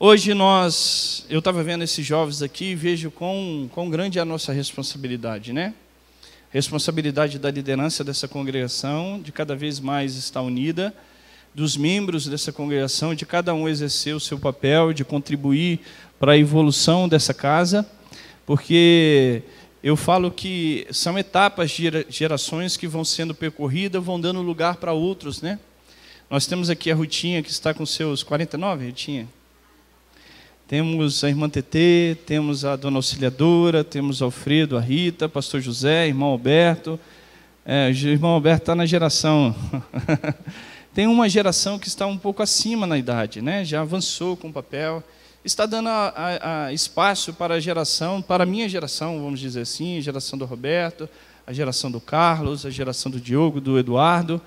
Hoje nós, eu estava vendo esses jovens aqui e vejo quão, quão grande é a nossa responsabilidade, né? Responsabilidade da liderança dessa congregação, de cada vez mais estar unida, dos membros dessa congregação, de cada um exercer o seu papel, de contribuir para a evolução dessa casa, porque eu falo que são etapas, de gerações que vão sendo percorridas, vão dando lugar para outros, né? Nós temos aqui a Rutinha, que está com seus 49, Rutinha? Temos a irmã Tetê, temos a dona auxiliadora, temos Alfredo, a Rita, pastor José, irmão Alberto. É, o irmão Alberto está na geração. Tem uma geração que está um pouco acima na idade, né? já avançou com o papel. Está dando a, a, a espaço para a geração, para a minha geração, vamos dizer assim, a geração do Roberto, a geração do Carlos, a geração do Diogo, do Eduardo.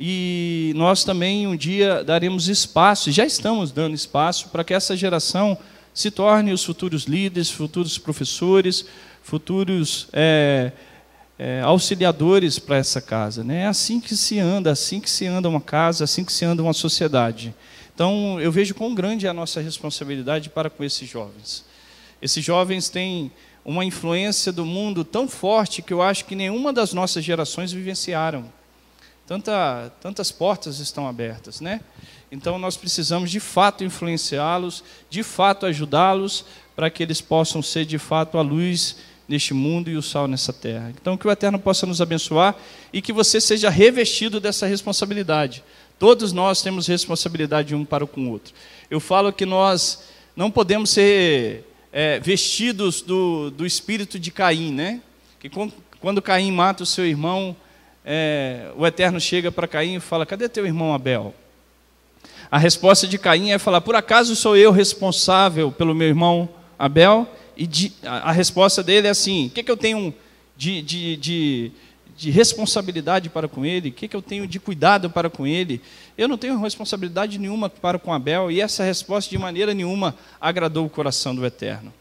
E nós também um dia daremos espaço, já estamos dando espaço, para que essa geração se torne os futuros líderes, futuros professores, futuros é, é, auxiliadores para essa casa. Né? É assim que se anda, assim que se anda uma casa, assim que se anda uma sociedade. Então, eu vejo quão grande é a nossa responsabilidade para com esses jovens. Esses jovens têm uma influência do mundo tão forte que eu acho que nenhuma das nossas gerações vivenciaram tanta, tantas portas estão abertas, né? Então nós precisamos de fato influenciá-los, de fato ajudá-los para que eles possam ser de fato a luz neste mundo e o sal nessa terra. Então que o Eterno possa nos abençoar e que você seja revestido dessa responsabilidade. Todos nós temos responsabilidade um para com o outro. Eu falo que nós não podemos ser é, vestidos do, do espírito de Caim, né? Que quando Caim mata o seu irmão, é, o Eterno chega para Caim e fala: Cadê teu irmão Abel? A resposta de Caim é falar: Por acaso sou eu responsável pelo meu irmão Abel? E de, a, a, resposta dele é assim: O que, que eu tenho de, de, de, de responsabilidade para com ele? O que, que eu tenho de cuidado para com ele? Eu não tenho responsabilidade nenhuma para com Abel. E essa resposta, de maneira nenhuma, agradou o coração do Eterno.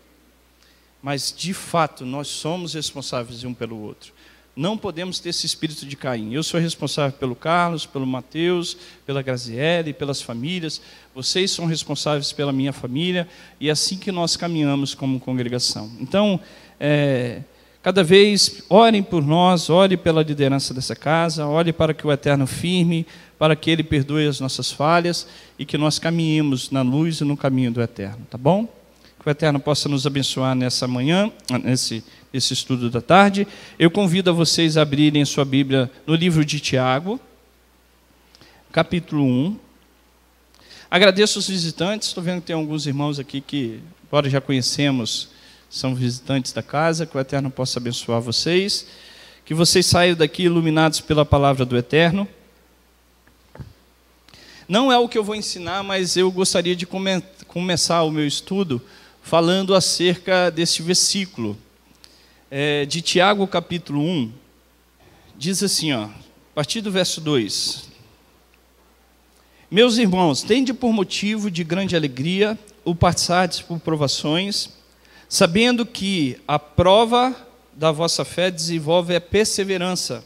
Mas, de fato, nós somos responsáveis um pelo outro. Não podemos ter esse espírito de Caim. Eu sou responsável pelo Carlos, pelo Mateus, pela Graziele, pelas famílias. Vocês são responsáveis pela minha família. E é assim que nós caminhamos como congregação. Então, é, cada vez orem por nós, orem pela liderança dessa casa, orem para que o Eterno firme, para que Ele perdoe as nossas falhas e que nós caminhemos na luz e no caminho do Eterno. Tá bom? o Eterno possa nos abençoar nessa manhã, nesse, nesse estudo da tarde. Eu convido a vocês a abrirem sua Bíblia no livro de Tiago, capítulo 1. Agradeço os visitantes, estou vendo que tem alguns irmãos aqui que, embora já conhecemos, são visitantes da casa, que o Eterno possa abençoar vocês, que vocês saiam daqui iluminados pela palavra do Eterno. Não é o que eu vou ensinar, mas eu gostaria de come começar o meu estudo falando acerca deste versículo é, de Tiago, capítulo 1. Diz assim, ó, a partir do verso 2: Meus irmãos, tende por motivo de grande alegria o passardes por provações, sabendo que a prova da vossa fé desenvolve a perseverança.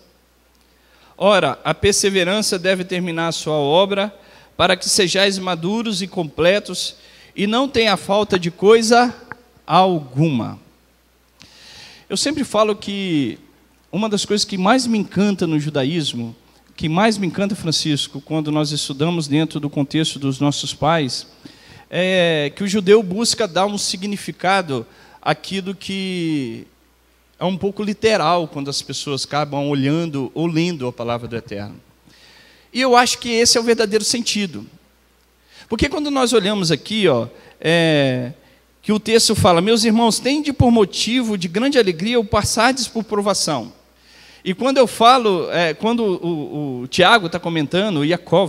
Ora, a perseverança deve terminar a sua obra, para que sejais maduros e completos, e não tenha falta de coisa alguma. Eu sempre falo que uma das coisas que mais me encanta no judaísmo, que mais me encanta, Francisco, quando nós estudamos dentro do contexto dos nossos pais, é que o judeu busca dar um significado àquilo que é um pouco literal quando as pessoas acabam olhando ou lendo a palavra do Eterno. E eu acho que esse é o verdadeiro sentido. Porque quando nós olhamos aqui, ó, é, que o texto fala: Meus irmãos, tende por motivo de grande alegria o passardes por provação. E quando eu falo, é, quando o, o Tiago está comentando, o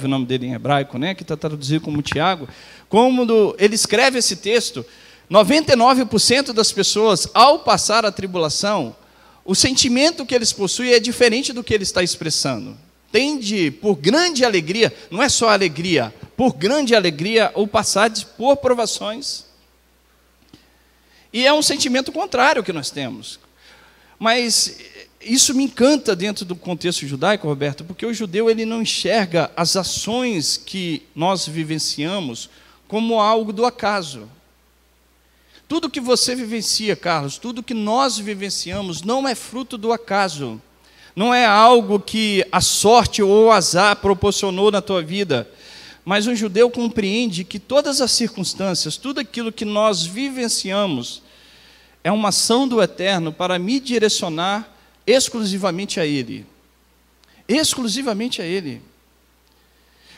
o nome dele em hebraico, né, que está traduzido como Tiago, quando ele escreve esse texto, 99% das pessoas, ao passar a tribulação, o sentimento que eles possuem é diferente do que ele está expressando tende por grande alegria, não é só alegria, por grande alegria o passades por provações. E é um sentimento contrário que nós temos. Mas isso me encanta dentro do contexto judaico, Roberto, porque o judeu ele não enxerga as ações que nós vivenciamos como algo do acaso. Tudo que você vivencia, Carlos, tudo que nós vivenciamos não é fruto do acaso não é algo que a sorte ou o azar proporcionou na tua vida, mas um judeu compreende que todas as circunstâncias, tudo aquilo que nós vivenciamos, é uma ação do Eterno para me direcionar exclusivamente a Ele. Exclusivamente a Ele.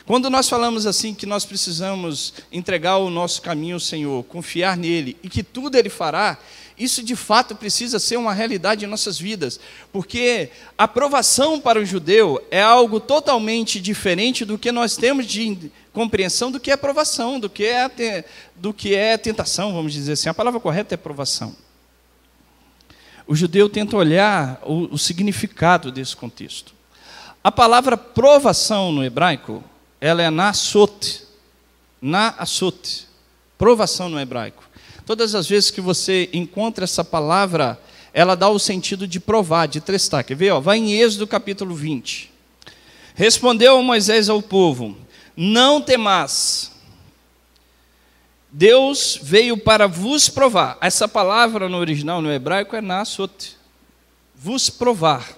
Quando nós falamos assim que nós precisamos entregar o nosso caminho ao Senhor, confiar nele e que tudo Ele fará, isso de fato precisa ser uma realidade em nossas vidas, porque a provação para o judeu é algo totalmente diferente do que nós temos de compreensão do que é provação, do que é, do que é tentação, vamos dizer assim. A palavra correta é provação. O judeu tenta olhar o, o significado desse contexto. A palavra provação no hebraico, ela é na assot, na assot, provação no hebraico. Todas as vezes que você encontra essa palavra, ela dá o sentido de provar, de testar. Quer ver? vai em Êxodo capítulo 20. Respondeu Moisés ao povo: Não temas. Deus veio para vos provar. Essa palavra no original, no hebraico, é nasot. Vos provar.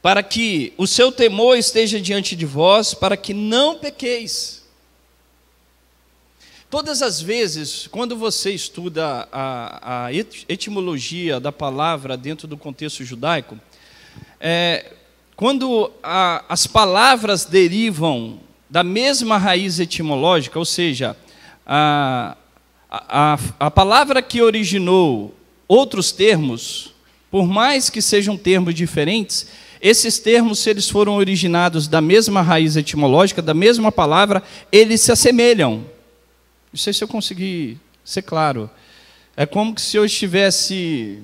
Para que o seu temor esteja diante de vós, para que não pequeis. Todas as vezes, quando você estuda a, a etimologia da palavra dentro do contexto judaico, é, quando a, as palavras derivam da mesma raiz etimológica, ou seja, a, a, a palavra que originou outros termos, por mais que sejam termos diferentes, esses termos, se eles foram originados da mesma raiz etimológica, da mesma palavra, eles se assemelham. Não sei se eu consegui ser claro. É como se eu estivesse.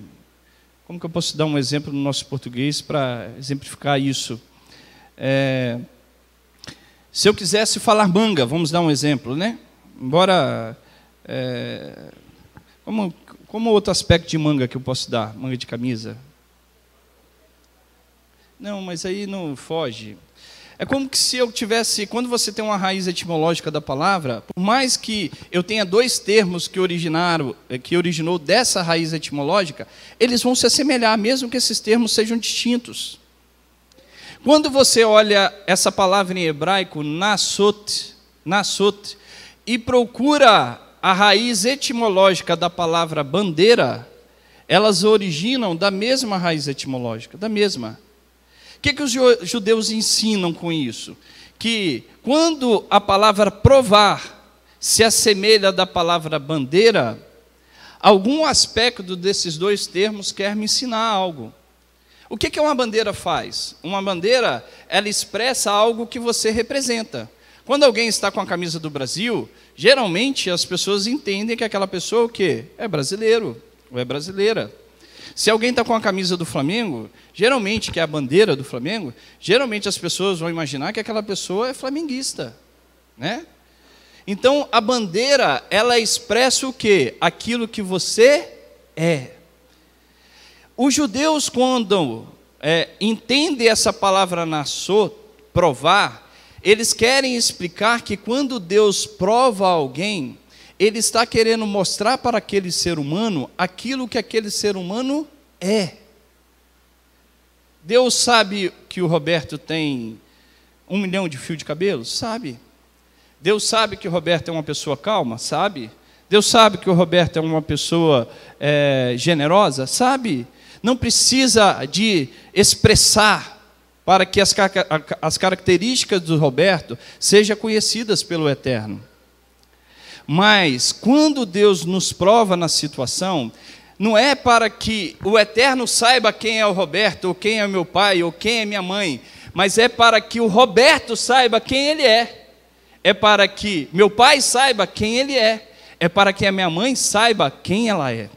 Como que eu posso dar um exemplo no nosso português para exemplificar isso? É, se eu quisesse falar manga, vamos dar um exemplo, né? Embora. É, como, como outro aspecto de manga que eu posso dar? Manga de camisa? Não, mas aí não foge. É como que se eu tivesse, quando você tem uma raiz etimológica da palavra, por mais que eu tenha dois termos que originaram, eh, que originou dessa raiz etimológica, eles vão se assemelhar, mesmo que esses termos sejam distintos. Quando você olha essa palavra em hebraico, nasot, nasot, e procura a raiz etimológica da palavra bandeira, elas originam da mesma raiz etimológica, da mesma que, que os judeus ensinam com isso? Que quando a palavra provar se assemelha da palavra bandeira, algum aspecto desses dois termos quer me ensinar algo. O que, que uma bandeira faz? Uma bandeira, ela expressa algo que você representa. Quando alguém está com a camisa do Brasil, geralmente as pessoas entendem que aquela pessoa o quê? É brasileiro ou é brasileira. Se alguém está com a camisa do Flamengo, geralmente, que é a bandeira do Flamengo, geralmente as pessoas vão imaginar que aquela pessoa é flamenguista, né? Então, a bandeira, ela expressa o quê? Aquilo que você é. Os judeus, quando é, entendem essa palavra nasso, provar, eles querem explicar que quando Deus prova alguém, ele está querendo mostrar para aquele ser humano aquilo que aquele ser humano é. Deus sabe que o Roberto tem um milhão de fio de cabelo? Sabe. Deus sabe que o Roberto é uma pessoa calma? Sabe. Deus sabe que o Roberto é uma pessoa é, generosa? Sabe. Não precisa de expressar para que as, as características do Roberto sejam conhecidas pelo Eterno. Mas quando Deus nos prova na situação, não é para que o eterno saiba quem é o Roberto, ou quem é meu pai, ou quem é minha mãe, mas é para que o Roberto saiba quem ele é. É para que meu pai saiba quem ele é. É para que a minha mãe saiba quem ela é.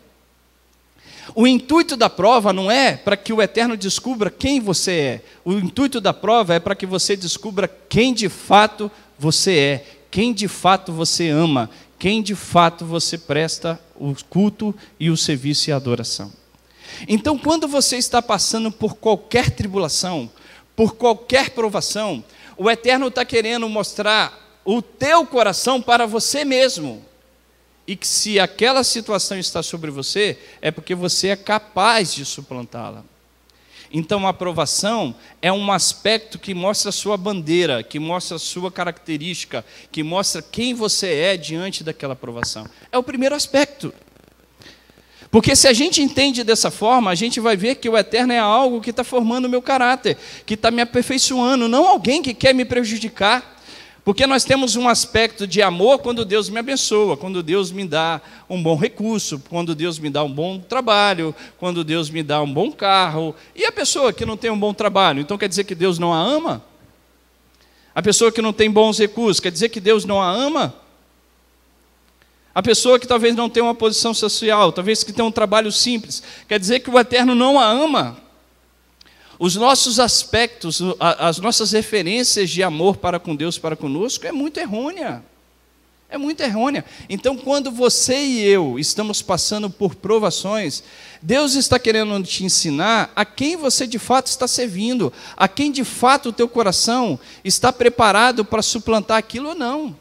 O intuito da prova não é para que o Eterno descubra quem você é. O intuito da prova é para que você descubra quem de fato você é, quem de fato você ama, quem de fato você presta o culto e o serviço e a adoração. Então, quando você está passando por qualquer tribulação, por qualquer provação, o Eterno está querendo mostrar o teu coração para você mesmo. E que se aquela situação está sobre você, é porque você é capaz de suplantá-la. Então, a aprovação é um aspecto que mostra a sua bandeira, que mostra a sua característica, que mostra quem você é diante daquela aprovação. É o primeiro aspecto. Porque se a gente entende dessa forma, a gente vai ver que o eterno é algo que está formando o meu caráter, que está me aperfeiçoando, não alguém que quer me prejudicar. Porque nós temos um aspecto de amor quando Deus me abençoa, quando Deus me dá um bom recurso, quando Deus me dá um bom trabalho, quando Deus me dá um bom carro. E a pessoa que não tem um bom trabalho, então quer dizer que Deus não a ama? A pessoa que não tem bons recursos, quer dizer que Deus não a ama? A pessoa que talvez não tenha uma posição social, talvez que tenha um trabalho simples, quer dizer que o eterno não a ama? Os nossos aspectos, as nossas referências de amor para com Deus, para conosco, é muito errônea. É muito errônea. Então, quando você e eu estamos passando por provações, Deus está querendo te ensinar a quem você de fato está servindo, a quem de fato o teu coração está preparado para suplantar aquilo ou não.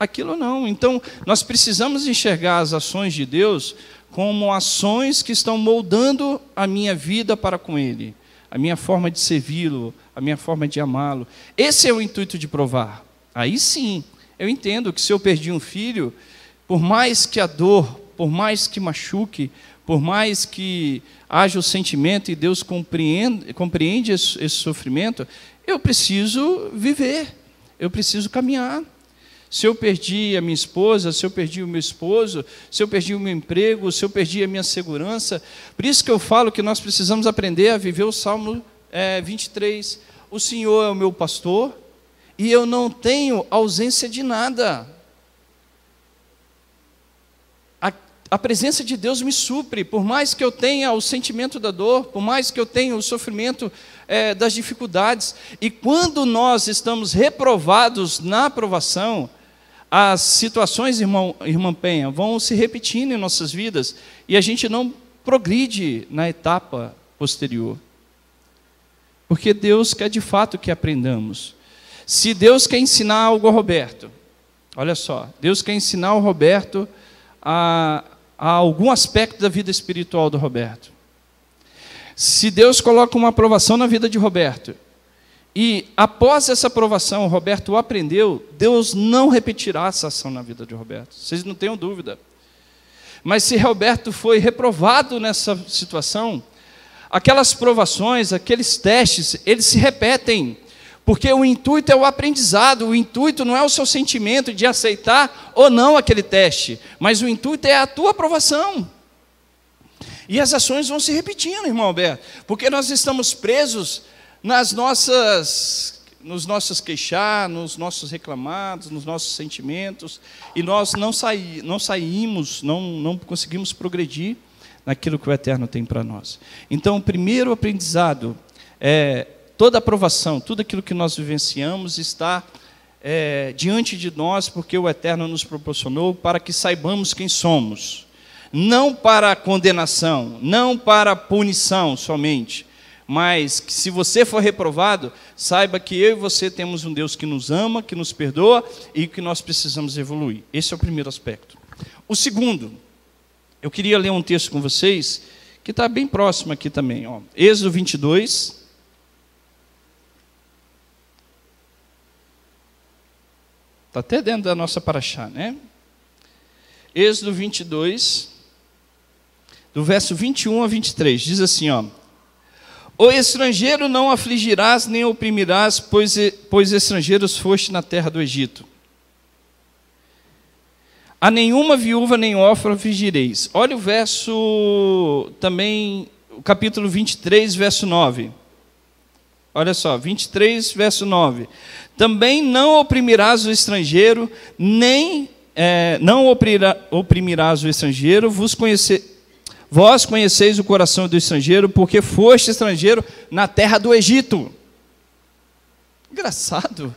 Aquilo ou não. Então, nós precisamos enxergar as ações de Deus como ações que estão moldando a minha vida para com Ele, a minha forma de servi-lo, a minha forma de amá-lo. Esse é o intuito de provar. Aí sim, eu entendo que se eu perdi um filho, por mais que a dor, por mais que machuque, por mais que haja o sentimento e Deus compreende, compreende esse, esse sofrimento, eu preciso viver, eu preciso caminhar se eu perdi a minha esposa, se eu perdi o meu esposo, se eu perdi o meu emprego, se eu perdi a minha segurança. Por isso que eu falo que nós precisamos aprender a viver o Salmo é, 23. O Senhor é o meu pastor e eu não tenho ausência de nada. A, a presença de Deus me supre, por mais que eu tenha o sentimento da dor, por mais que eu tenha o sofrimento é, das dificuldades. E quando nós estamos reprovados na aprovação, as situações, irmão, irmã Penha, vão se repetindo em nossas vidas e a gente não progride na etapa posterior. Porque Deus quer de fato que aprendamos. Se Deus quer ensinar algo ao Roberto, olha só, Deus quer ensinar o Roberto a, a algum aspecto da vida espiritual do Roberto. Se Deus coloca uma aprovação na vida de Roberto, e após essa aprovação, Roberto aprendeu, Deus não repetirá essa ação na vida de Roberto. Vocês não tenham dúvida. Mas se Roberto foi reprovado nessa situação, aquelas provações, aqueles testes, eles se repetem. Porque o intuito é o aprendizado, o intuito não é o seu sentimento de aceitar ou não aquele teste, mas o intuito é a tua aprovação. E as ações vão se repetindo, irmão Alberto, porque nós estamos presos nas nossas, nos nossos queixar, nos nossos reclamados, nos nossos sentimentos, e nós não, saí, não saímos, não, não conseguimos progredir naquilo que o Eterno tem para nós. Então, o primeiro aprendizado é toda aprovação, tudo aquilo que nós vivenciamos está é, diante de nós, porque o Eterno nos proporcionou para que saibamos quem somos. Não para condenação, não para punição somente, mas se você for reprovado, saiba que eu e você temos um Deus que nos ama, que nos perdoa e que nós precisamos evoluir. Esse é o primeiro aspecto. O segundo, eu queria ler um texto com vocês que está bem próximo aqui também. Ó. Êxodo 22. Está até dentro da nossa paraxá, né? Êxodo 22, do verso 21 a 23, diz assim, ó. O estrangeiro não afligirás nem oprimirás, pois, pois estrangeiros foste na terra do Egito. A nenhuma viúva nem órfã afligireis. Olha o verso também, o capítulo 23, verso 9. Olha só, 23, verso 9. Também não oprimirás o estrangeiro, nem é, não oprimirás o estrangeiro, vos conhecer Vós conheceis o coração do estrangeiro, porque foste estrangeiro na terra do Egito. Engraçado.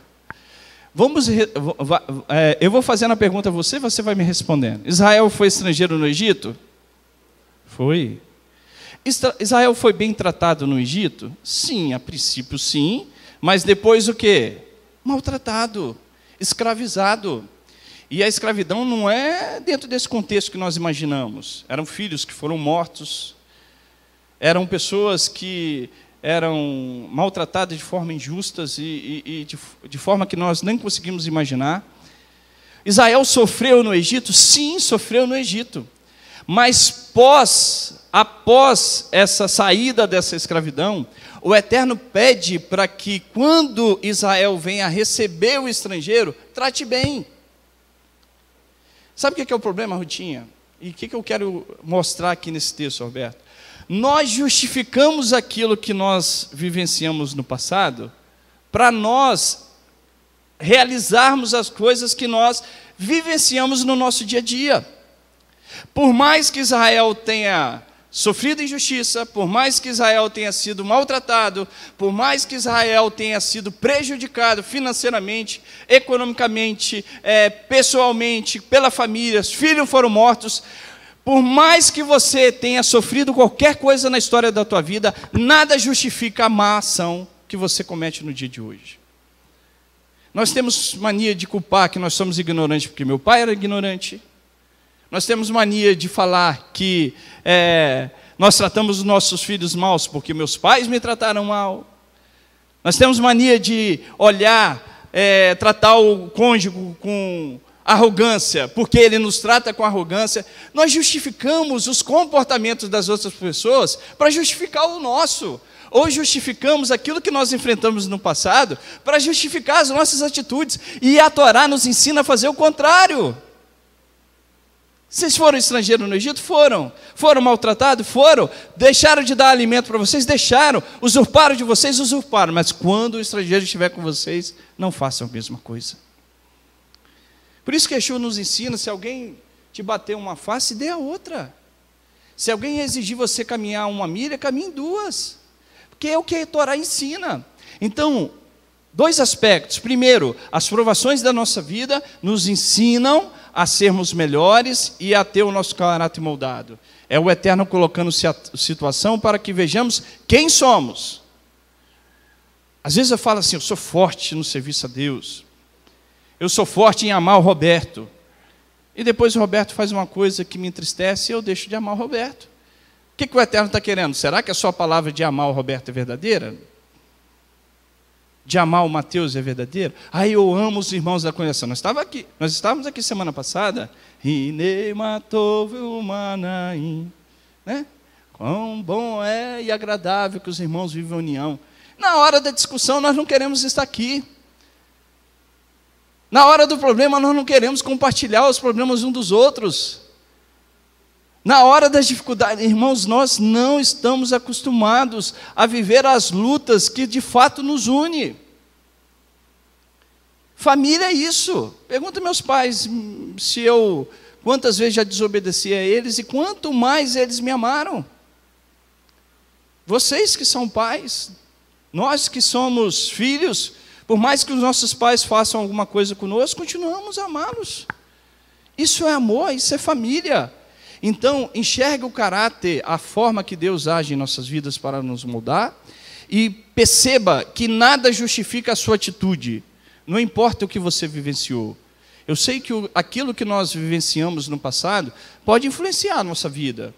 Vamos, é, eu vou fazendo a pergunta a você, você vai me respondendo. Israel foi estrangeiro no Egito? Foi. Israel foi bem tratado no Egito? Sim, a princípio sim, mas depois o que? Maltratado, escravizado. E a escravidão não é dentro desse contexto que nós imaginamos. Eram filhos que foram mortos, eram pessoas que eram maltratadas de forma injustas e, e, e de, de forma que nós nem conseguimos imaginar. Israel sofreu no Egito? Sim, sofreu no Egito. Mas pós, após essa saída dessa escravidão, o Eterno pede para que quando Israel venha receber o estrangeiro, trate bem. Sabe o é que é o problema, Rutinha? E o é que eu quero mostrar aqui nesse texto, Alberto? Nós justificamos aquilo que nós vivenciamos no passado para nós realizarmos as coisas que nós vivenciamos no nosso dia a dia. Por mais que Israel tenha sofrido injustiça, por mais que Israel tenha sido maltratado, por mais que Israel tenha sido prejudicado financeiramente, economicamente, é, pessoalmente, pela família, os filhos foram mortos. Por mais que você tenha sofrido qualquer coisa na história da tua vida, nada justifica a má ação que você comete no dia de hoje. Nós temos mania de culpar que nós somos ignorantes porque meu pai era ignorante, nós temos mania de falar que é, nós tratamos os nossos filhos maus porque meus pais me trataram mal. Nós temos mania de olhar, é, tratar o cônjuge com arrogância, porque ele nos trata com arrogância. Nós justificamos os comportamentos das outras pessoas para justificar o nosso. Ou justificamos aquilo que nós enfrentamos no passado para justificar as nossas atitudes. E a Torá nos ensina a fazer o contrário. Vocês foram estrangeiros no Egito? Foram. Foram maltratados? Foram. Deixaram de dar alimento para vocês? Deixaram. Usurparam de vocês? Usurparam. Mas quando o estrangeiro estiver com vocês, não façam a mesma coisa. Por isso que Yeshua nos ensina: se alguém te bater uma face, dê a outra. Se alguém exigir você caminhar uma milha, caminhe duas. Porque é o que a Torá ensina. Então, dois aspectos. Primeiro, as provações da nossa vida nos ensinam a sermos melhores e a ter o nosso caráter moldado. É o Eterno colocando situação para que vejamos quem somos. Às vezes eu falo assim, eu sou forte no serviço a Deus. Eu sou forte em amar o Roberto. E depois o Roberto faz uma coisa que me entristece e eu deixo de amar o Roberto. O que, que o Eterno está querendo? Será que a sua palavra de amar o Roberto é verdadeira? de amar o Mateus é verdadeiro. Aí eu amo os irmãos da congregação. Nós, estava aqui, nós estávamos aqui semana passada. Né? Quão bom é e agradável que os irmãos vivem a união. Na hora da discussão, nós não queremos estar aqui. Na hora do problema, nós não queremos compartilhar os problemas uns dos outros. Na hora das dificuldades, irmãos, nós não estamos acostumados a viver as lutas que de fato nos une. Família é isso. Pergunta meus pais hum, se eu quantas vezes já desobedeci a eles e quanto mais eles me amaram. Vocês que são pais, nós que somos filhos, por mais que os nossos pais façam alguma coisa conosco, continuamos a amá-los. Isso é amor, isso é família. Então, enxerga o caráter, a forma que Deus age em nossas vidas para nos mudar e perceba que nada justifica a sua atitude. Não importa o que você vivenciou. Eu sei que aquilo que nós vivenciamos no passado pode influenciar a nossa vida.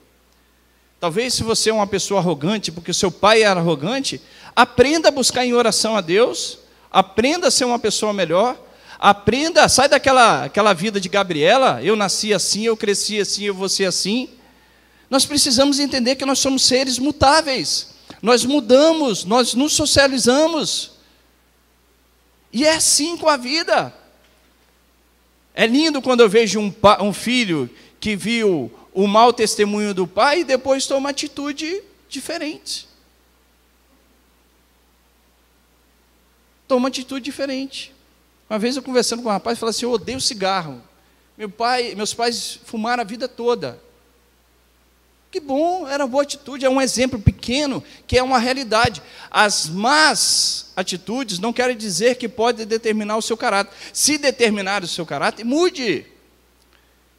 Talvez se você é uma pessoa arrogante, porque seu pai era arrogante, aprenda a buscar em oração a Deus, aprenda a ser uma pessoa melhor Aprenda, sai daquela aquela vida de Gabriela, eu nasci assim, eu cresci assim, eu vou ser assim. Nós precisamos entender que nós somos seres mutáveis. Nós mudamos, nós nos socializamos. E é assim com a vida. É lindo quando eu vejo um, um filho que viu o mau testemunho do pai e depois toma uma atitude diferente. Toma uma atitude diferente. Uma vez eu conversando com um rapaz, falei assim: eu odeio cigarro. Meu pai, meus pais fumaram a vida toda. Que bom, era boa atitude, é um exemplo pequeno que é uma realidade. As más atitudes não querem dizer que pode determinar o seu caráter. Se determinar o seu caráter, mude.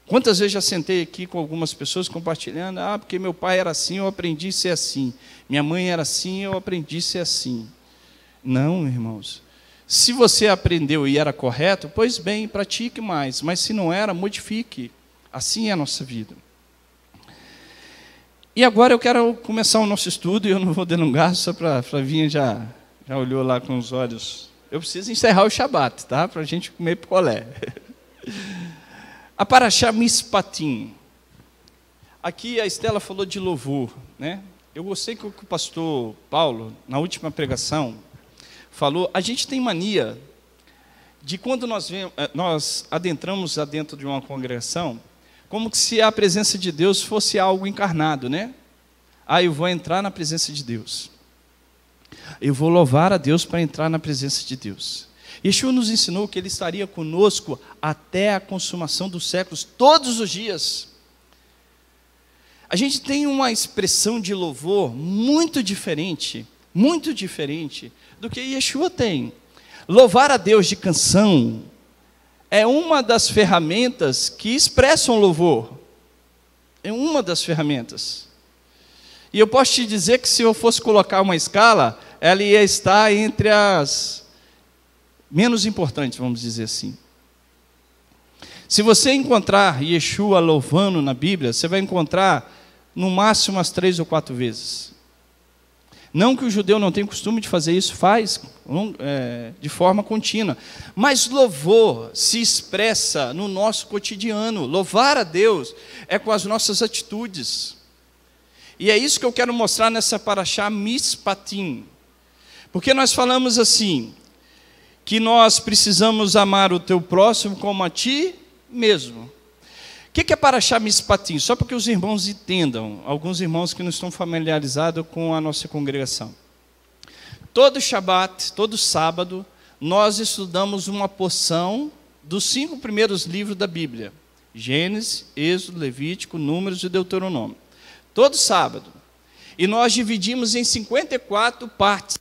Quantas vezes já sentei aqui com algumas pessoas compartilhando, ah, porque meu pai era assim, eu aprendi a ser assim. Minha mãe era assim, eu aprendi a ser assim. Não, irmãos. Se você aprendeu e era correto, pois bem, pratique mais, mas se não era, modifique. Assim é a nossa vida. E agora eu quero começar o nosso estudo, e eu não vou delongar, só para a Flavinha já, já olhou lá com os olhos. Eu preciso encerrar o Shabat, tá? Para a gente comer picolé. a Paraxá Mispatim. Aqui a Estela falou de louvor, né? Eu gostei que o pastor Paulo, na última pregação, falou, a gente tem mania de quando nós, eh, nós adentramos dentro de uma congregação, como que se a presença de Deus fosse algo encarnado, né? Ah, eu vou entrar na presença de Deus. Eu vou louvar a Deus para entrar na presença de Deus. Yeshua nos ensinou que Ele estaria conosco até a consumação dos séculos, todos os dias. A gente tem uma expressão de louvor muito diferente muito diferente do que Yeshua tem. Louvar a Deus de canção é uma das ferramentas que expressam louvor. É uma das ferramentas. E eu posso te dizer que se eu fosse colocar uma escala, ela ia estar entre as menos importantes, vamos dizer assim. Se você encontrar Yeshua louvando na Bíblia, você vai encontrar no máximo umas três ou quatro vezes. Não que o judeu não tenha costume de fazer isso, faz é, de forma contínua. Mas louvor se expressa no nosso cotidiano. Louvar a Deus é com as nossas atitudes. E é isso que eu quero mostrar nessa paraxá Mispatim. Porque nós falamos assim, que nós precisamos amar o teu próximo como a ti mesmo. O que é Paraxá Mispatim? Só para que os irmãos entendam, alguns irmãos que não estão familiarizados com a nossa congregação. Todo Shabat, todo sábado, nós estudamos uma porção dos cinco primeiros livros da Bíblia: Gênesis, Êxodo, Levítico, Números e Deuteronômio. Todo sábado. E nós dividimos em 54 partes,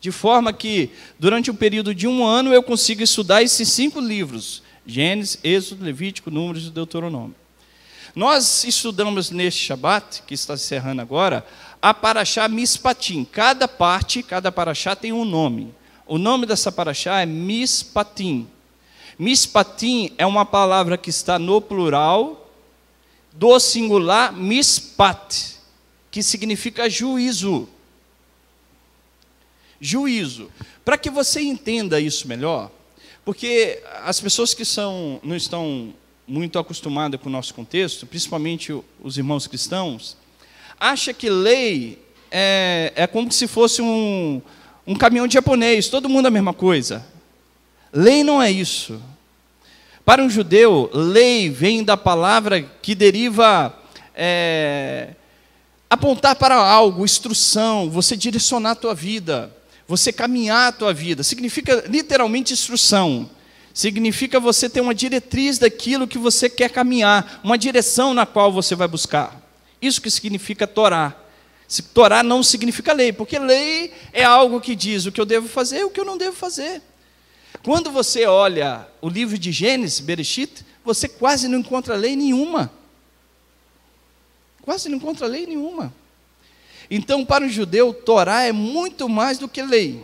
de forma que, durante um período de um ano, eu consigo estudar esses cinco livros Gênesis, Êxodo, Levítico, Números e Deuteronômio. Nós estudamos neste Shabat, que está encerrando agora, a Paraxá Mispatim. Cada parte, cada Paraxá tem um nome. O nome dessa Paraxá é Mispatim. Mispatim é uma palavra que está no plural do singular mispat, que significa juízo. Juízo. Para que você entenda isso melhor, porque as pessoas que são, não estão muito acostumadas com o nosso contexto, principalmente os irmãos cristãos, acham que lei é, é como se fosse um, um caminhão de japonês, todo mundo a mesma coisa. Lei não é isso. Para um judeu, lei vem da palavra que deriva é, apontar para algo, instrução, você direcionar a tua vida você caminhar a tua vida. Significa literalmente instrução. Significa você ter uma diretriz daquilo que você quer caminhar, uma direção na qual você vai buscar. Isso que significa Torá. Se Torá não significa lei, porque lei é algo que diz o que eu devo fazer e o que eu não devo fazer. Quando você olha o livro de Gênesis, Bereshit, você quase não encontra lei nenhuma. Quase não encontra lei nenhuma. Então, para o judeu, Torá é muito mais do que lei.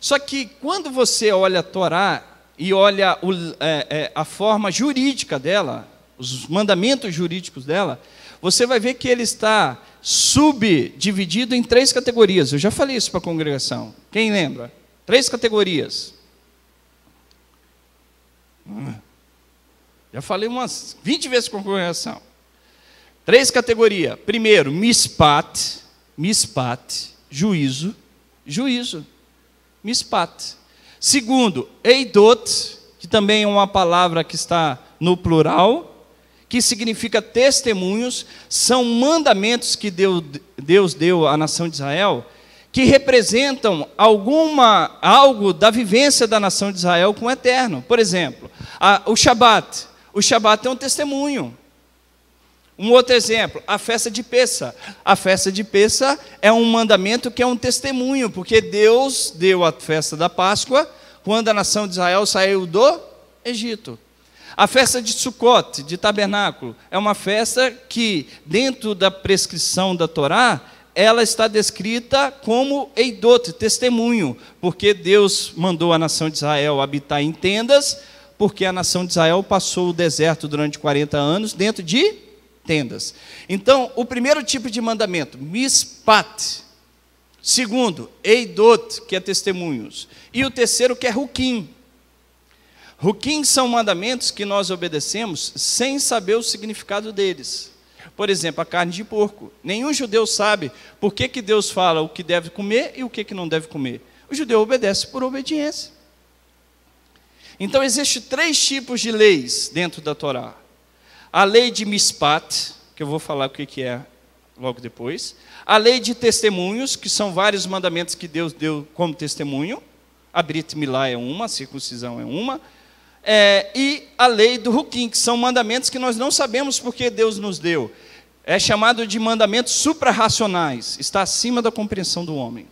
Só que quando você olha a Torá e olha o, é, é, a forma jurídica dela, os mandamentos jurídicos dela, você vai ver que ele está subdividido em três categorias. Eu já falei isso para a congregação. Quem lembra? Três categorias. Hum. Já falei umas 20 vezes com a congregação. Três categorias. Primeiro, mispat, Mispat, juízo, juízo, mispat. Segundo, eidot, que também é uma palavra que está no plural, que significa testemunhos, são mandamentos que Deus, Deus deu à nação de Israel, que representam alguma algo da vivência da nação de Israel com o eterno. Por exemplo, a, o Shabat. O Shabat é um testemunho. Um outro exemplo, a festa de Peça. A festa de Peça é um mandamento que é um testemunho, porque Deus deu a festa da Páscoa quando a nação de Israel saiu do Egito. A festa de Sukkot de tabernáculo, é uma festa que, dentro da prescrição da Torá, ela está descrita como eidote, testemunho, porque Deus mandou a nação de Israel habitar em tendas, porque a nação de Israel passou o deserto durante 40 anos dentro de tendas. Então, o primeiro tipo de mandamento, mispat. Segundo, eidot, que é testemunhos. E o terceiro, que é ruquim. Ruquim são mandamentos que nós obedecemos sem saber o significado deles. Por exemplo, a carne de porco. Nenhum judeu sabe por que, que Deus fala o que deve comer e o que, que não deve comer. O judeu obedece por obediência. Então, existem três tipos de leis dentro da Torá a lei de Mispat, que eu vou falar o que é logo depois, a lei de testemunhos, que são vários mandamentos que Deus deu como testemunho, a Brit Milá é uma, a circuncisão é uma, é, e a lei do Hukim, que são mandamentos que nós não sabemos porque Deus nos deu. É chamado de mandamentos suprarracionais, está acima da compreensão do homem.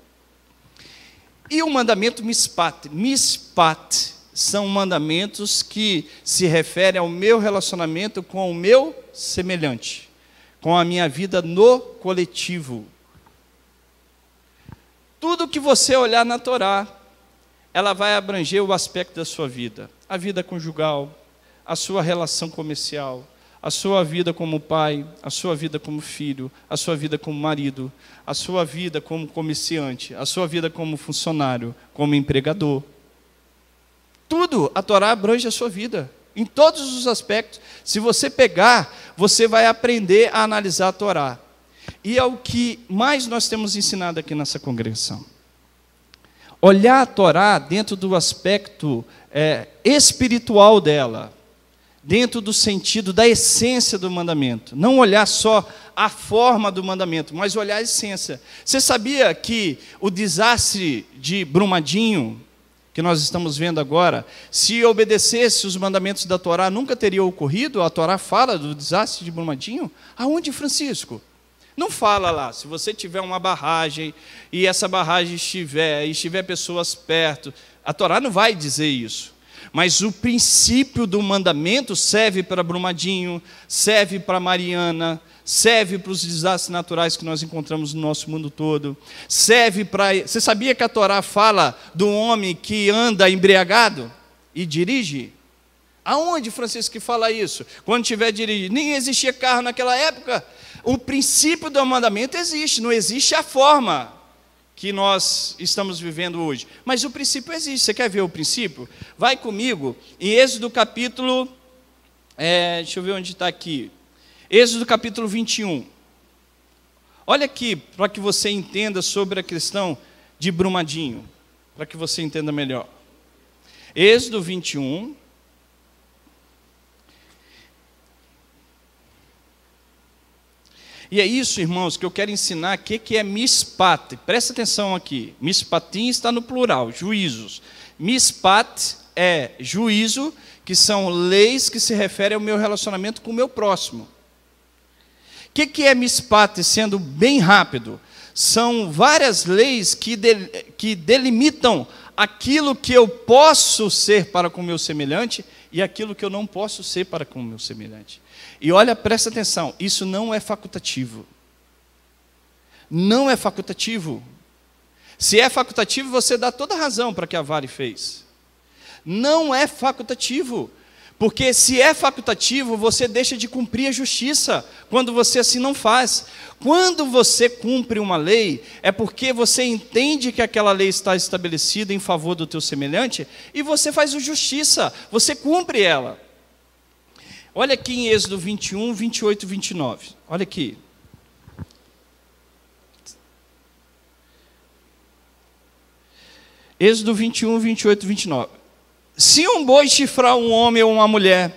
E o mandamento mispat. Mispat são mandamentos que se referem ao meu relacionamento com o meu semelhante, com a minha vida no coletivo. Tudo que você olhar na Torá, ela vai abranger o aspecto da sua vida, a vida conjugal, a sua relação comercial, a sua vida como pai, a sua vida como filho, a sua vida como marido, a sua vida como comerciante, a sua vida como funcionário, como empregador tudo a Torá abrange a sua vida, em todos os aspectos. Se você pegar, você vai aprender a analisar a Torá. E é o que mais nós temos ensinado aqui nessa congregação. Olhar a Torá dentro do aspecto é, espiritual dela, dentro do sentido da essência do mandamento. Não olhar só a forma do mandamento, mas olhar a essência. Você sabia que o desastre de Brumadinho que nós estamos vendo agora, se obedecesse os mandamentos da Torá, nunca teria ocorrido. A Torá fala do desastre de Brumadinho. Aonde, Francisco? Não fala lá. Se você tiver uma barragem e essa barragem estiver e estiver pessoas perto, a Torá não vai dizer isso. Mas o princípio do mandamento serve para Brumadinho, serve para Mariana, serve para os desastres naturais que nós encontramos no nosso mundo todo, serve para. Você sabia que a Torá fala do homem que anda embriagado e dirige? Aonde, Francisco, que fala isso? Quando tiver dirigindo. Nem existia carro naquela época. O princípio do mandamento existe, não existe a forma que nós estamos vivendo hoje. Mas o princípio existe. Você quer ver o princípio? Vai comigo em Êxodo capítulo. É, deixa eu ver onde está aqui. Êxodo capítulo 21. Olha aqui, para que você entenda sobre a questão de Brumadinho, para que você entenda melhor. Êxodo 21. E é isso, irmãos, que eu quero ensinar aqui, que é mispat. Presta atenção aqui. Mispatim está no plural, juízos. Mispat é juízo, que são leis que se referem ao meu relacionamento com o meu próximo que, que é mispate, sendo bem rápido? São várias leis que, de, que delimitam aquilo que eu posso ser para com o meu semelhante e aquilo que eu não posso ser para com o meu semelhante. E olha, presta atenção, isso não é facultativo. Não é facultativo. Se é facultativo, você dá toda a razão para que a Vale fez. Não é facultativo. Porque se é facultativo, você deixa de cumprir a justiça quando você assim não faz. Quando você cumpre uma lei, é porque você entende que aquela lei está estabelecida em favor do teu semelhante e você faz justiça, você cumpre ela. Olha aqui em Êxodo 21, 28 e 29. Olha aqui. Êxodo 21, 28 e 29. Se um boi chifrar um homem ou uma mulher,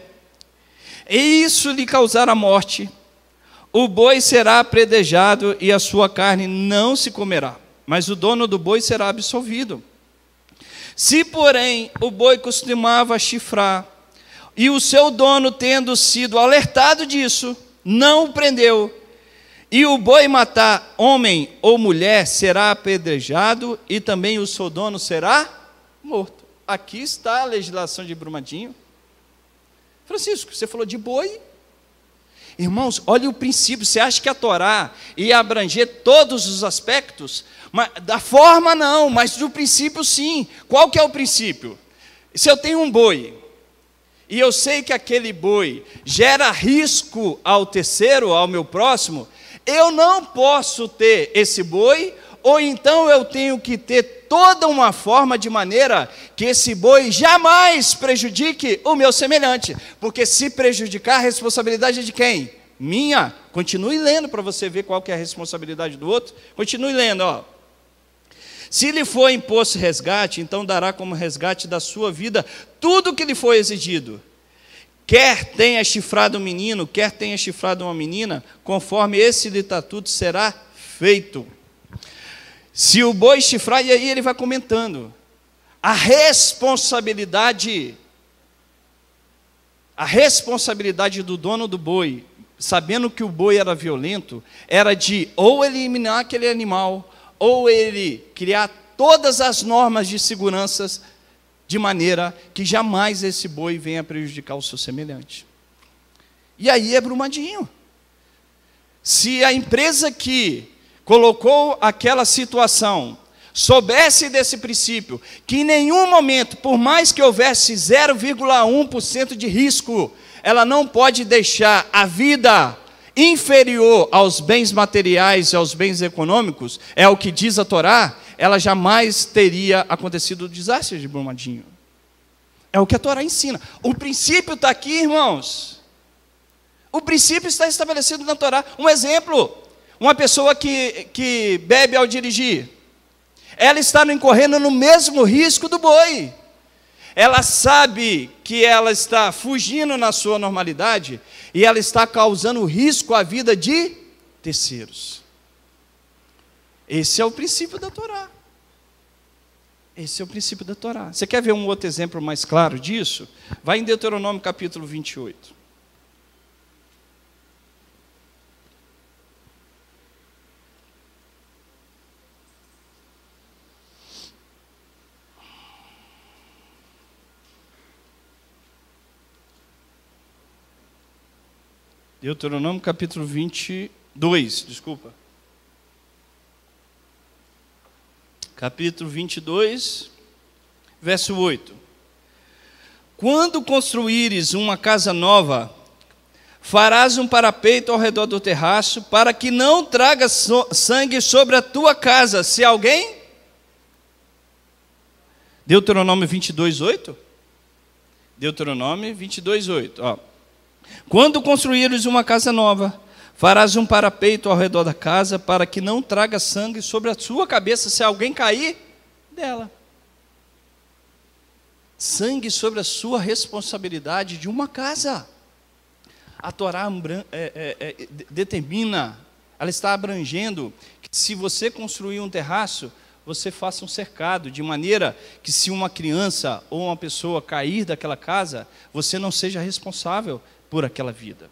e isso lhe causar a morte, o boi será apredejado e a sua carne não se comerá, mas o dono do boi será absolvido. Se, porém, o boi costumava chifrar, e o seu dono, tendo sido alertado disso, não o prendeu, e o boi matar homem ou mulher, será apedrejado, e também o seu dono será morto aqui está a legislação de Brumadinho. Francisco, você falou de boi. Irmãos, olha o princípio. Você acha que a Torá ia abranger todos os aspectos? Mas, da forma não, mas do princípio sim. Qual que é o princípio? Se eu tenho um boi e eu sei que aquele boi gera risco ao terceiro, ao meu próximo, eu não posso ter esse boi ou então eu tenho que ter toda uma forma de maneira que esse boi jamais prejudique o meu semelhante, porque se prejudicar, a responsabilidade é de quem? Minha. Continue lendo para você ver qual que é a responsabilidade do outro. Continue lendo, ó. Se lhe for imposto resgate, então dará como resgate da sua vida tudo o que lhe foi exigido. Quer tenha chifrado um menino, quer tenha chifrado uma menina, conforme esse estatuto será feito. Se o boi chifrar, e aí ele vai comentando. A responsabilidade, a responsabilidade do dono do boi, sabendo que o boi era violento, era de ou eliminar aquele animal, ou ele criar todas as normas de segurança, de maneira que jamais esse boi venha prejudicar o seu semelhante. E aí é brumadinho. Se a empresa que colocou aquela situação, soubesse desse princípio, que em nenhum momento, por mais que houvesse 0,1% de risco, ela não pode deixar a vida inferior aos bens materiais e aos bens econômicos, é o que diz a Torá, ela jamais teria acontecido o desastre de Brumadinho. É o que a Torá ensina. O princípio está aqui, irmãos. O princípio está estabelecido na Torá. Um exemplo: uma pessoa que, que bebe ao dirigir, ela está incorrendo no mesmo risco do boi. Ela sabe que ela está fugindo na sua normalidade e ela está causando risco à vida de terceiros. Esse é o princípio da Torá. Esse é o princípio da Torá. Você quer ver um outro exemplo mais claro disso? Vai em Deuteronômio capítulo 28. Deuteronômio capítulo 22, desculpa. Capítulo 22, verso 8. Quando construíres uma casa nova, farás um parapeito ao redor do terraço, para que não traga so sangue sobre a tua casa, se alguém. Deuteronômio 22, 8. Deuteronômio 22, 8. Ó. Quando construíres uma casa nova, farás um parapeito ao redor da casa para que não traga sangue sobre a sua cabeça se alguém cair dela. Sangue sobre a sua responsabilidade de uma casa. A Torá é, é, é, determina, ela está abrangendo que se você construir um terraço, você faça um cercado, de maneira que se uma criança ou uma pessoa cair daquela casa, você não seja responsável por aquela vida.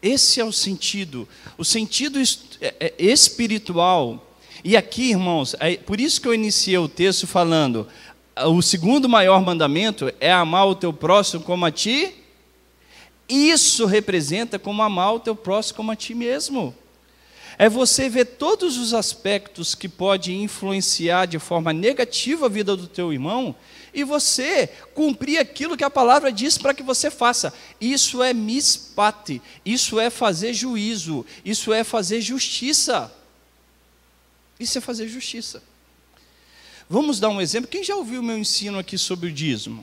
Esse é o sentido, o sentido é, é, espiritual. E aqui, irmãos, é por isso que eu iniciei o texto falando: o segundo maior mandamento é amar o teu próximo como a ti. Isso representa como amar o teu próximo como a ti mesmo. É você ver todos os aspectos que pode influenciar de forma negativa a vida do teu irmão e você cumprir aquilo que a palavra diz para que você faça. Isso é mispate, isso é fazer juízo, isso é fazer justiça. Isso é fazer justiça. Vamos dar um exemplo. Quem já ouviu o meu ensino aqui sobre o dízimo?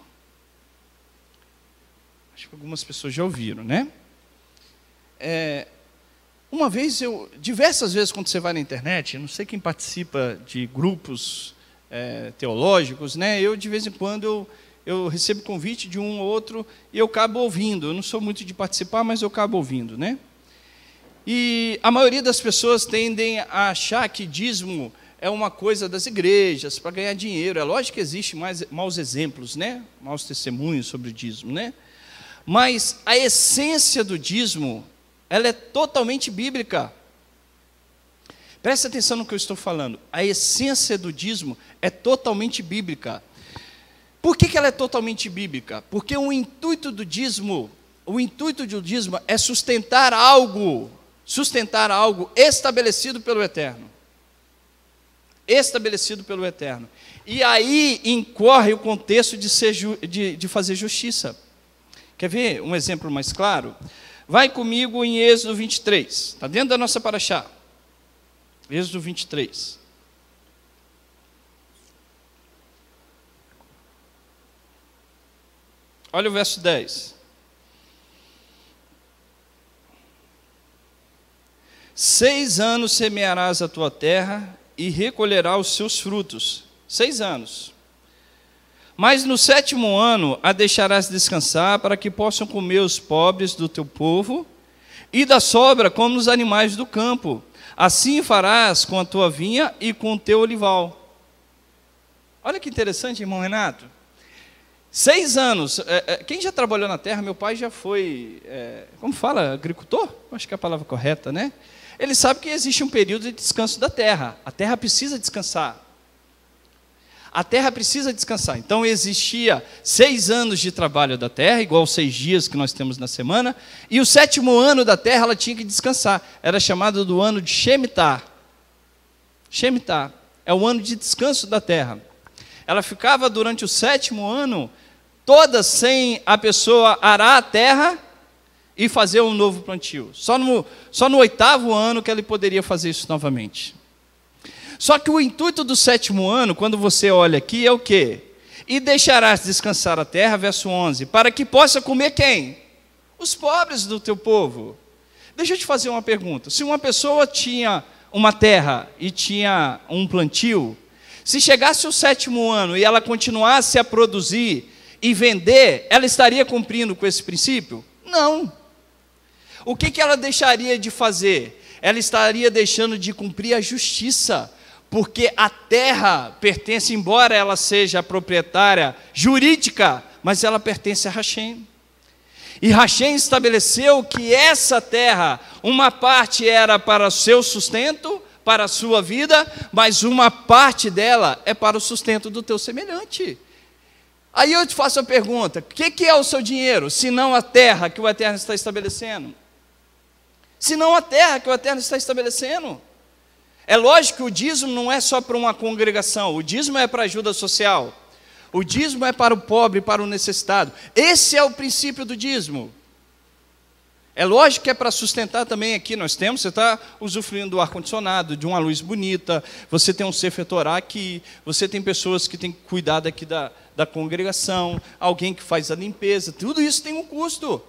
Acho que algumas pessoas já ouviram, né? É, uma vez eu, diversas vezes quando você vai na internet, não sei quem participa de grupos é, teológicos, né? Eu de vez em quando eu, eu recebo convite de um ou outro e eu acabo ouvindo. Eu não sou muito de participar, mas eu acabo ouvindo, né? E a maioria das pessoas tendem a achar que dízimo é uma coisa das igrejas para ganhar dinheiro. É lógico que existem mais maus exemplos, né? Maus testemunhos sobre o dízimo, né? Mas a essência do dízimo, ela é totalmente bíblica. Preste atenção no que eu estou falando. A essência do dízimo é totalmente bíblica. Por que, que ela é totalmente bíblica? Porque o intuito do dízimo, o intuito do dízimo é sustentar algo, sustentar algo estabelecido pelo Eterno. Estabelecido pelo Eterno. E aí incorre o contexto de, ser ju, de, de fazer justiça. Quer ver um exemplo mais claro? Vai comigo em Êxodo 23, está dentro da nossa paraxá. Êxodo 23. Olha o verso 10. Seis anos semearás a tua terra e recolherá os seus frutos. Seis anos. Mas no sétimo ano a deixarás descansar, para que possam comer os pobres do teu povo, e da sobra como os animais do campo, Assim farás com a tua vinha e com o teu olival. Olha que interessante, irmão Renato. Seis anos. É, é, quem já trabalhou na terra, meu pai já foi, é, como fala, agricultor? Acho que é a palavra correta, né? Ele sabe que existe um período de descanso da terra. A terra precisa descansar a terra precisa descansar. Então existia seis anos de trabalho da terra, igual aos seis dias que nós temos na semana, e o sétimo ano da terra ela tinha que descansar. Era chamado do ano de Shemitah. Shemitah é o ano de descanso da terra. Ela ficava durante o sétimo ano toda sem a pessoa arar a terra e fazer um novo plantio. Só no, só no oitavo ano que ele poderia fazer isso novamente. Só que o intuito do sétimo ano, quando você olha aqui, é o quê? E deixarás descansar a terra, verso 11, para que possa comer quem? Os pobres do teu povo. Deixa eu te fazer uma pergunta. Se uma pessoa tinha uma terra e tinha um plantio, se chegasse o sétimo ano e ela continuasse a produzir e vender, ela estaria cumprindo com esse princípio? Não. O que, que ela deixaria de fazer? Ela estaria deixando de cumprir a justiça porque a terra pertence, embora ela seja proprietária jurídica, mas ela pertence a Hashem. E Hashem estabeleceu que essa terra, uma parte era para seu sustento, para a sua vida, mas uma parte dela é para o sustento do teu semelhante. Aí eu te faço a pergunta: o que, que, é o seu dinheiro, se não a terra que o Eterno está estabelecendo? Se não a terra que o Eterno está estabelecendo? É lógico que o dízimo não é só para uma congregação, o dízimo é para ajuda social. O dízimo é para o pobre, para o necessitado. Esse é o princípio do dízimo. É lógico que é para sustentar também aqui, nós temos, você está usufruindo do ar-condicionado, de uma luz bonita, você tem um cefetorá aqui, você tem pessoas que têm que cuidar da, da congregação, alguém que faz a limpeza, tudo isso tem um custo.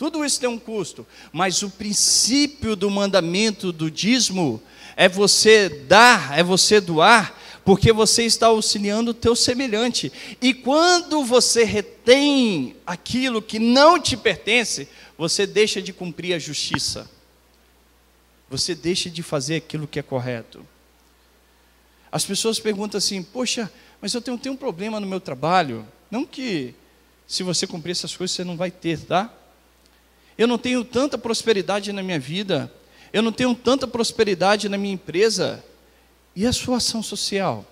Tudo isso tem um custo, mas o princípio do mandamento do dízimo é você dar, é você doar, porque você está auxiliando o teu semelhante. E quando você retém aquilo que não te pertence, você deixa de cumprir a justiça. Você deixa de fazer aquilo que é correto. As pessoas perguntam assim: "Poxa, mas eu tenho, tenho um problema no meu trabalho". Não que se você cumprir essas coisas você não vai ter, tá? eu não tenho tanta prosperidade na minha vida, eu não tenho tanta prosperidade na minha empresa. E a sua ação social?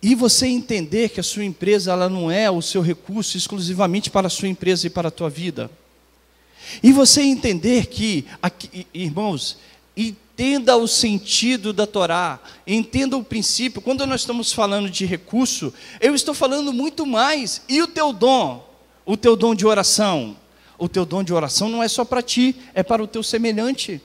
E você entender que a sua empresa ela não é o seu recurso exclusivamente para a sua empresa e para a tua vida. E você entender que, aqui, irmãos, entenda o sentido da Torá, entenda o princípio. Quando nós estamos falando de recurso, eu estou falando muito mais. E o teu dom? O teu dom de oração? O teu dom de oração não é só para ti, é para o teu semelhante.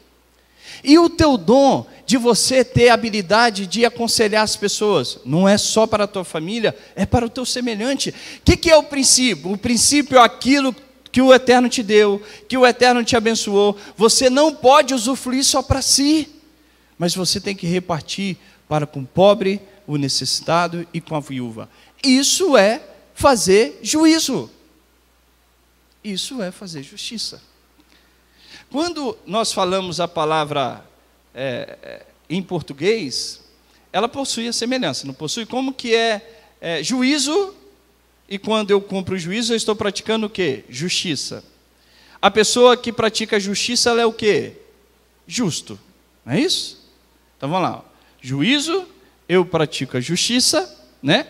E o teu dom de você ter habilidade de aconselhar as pessoas, não é só para a tua família, é para o teu semelhante. O que, que, é o princípio? O princípio é aquilo que o Eterno te deu, que o Eterno te abençoou. Você não pode usufruir só para si, mas você tem que repartir para com o pobre, o necessitado e com a viúva. Isso é fazer juízo. Isso é fazer justiça. Quando nós falamos a palavra é, é, em português, ela possui a semelhança, não possui? Como que é, é juízo, e quando eu cumpro o juízo, eu estou praticando o quê? Justiça. A pessoa que pratica justiça, ela é o quê? Justo. Não é isso? Então vamos lá. Juízo, eu pratico a justiça, né?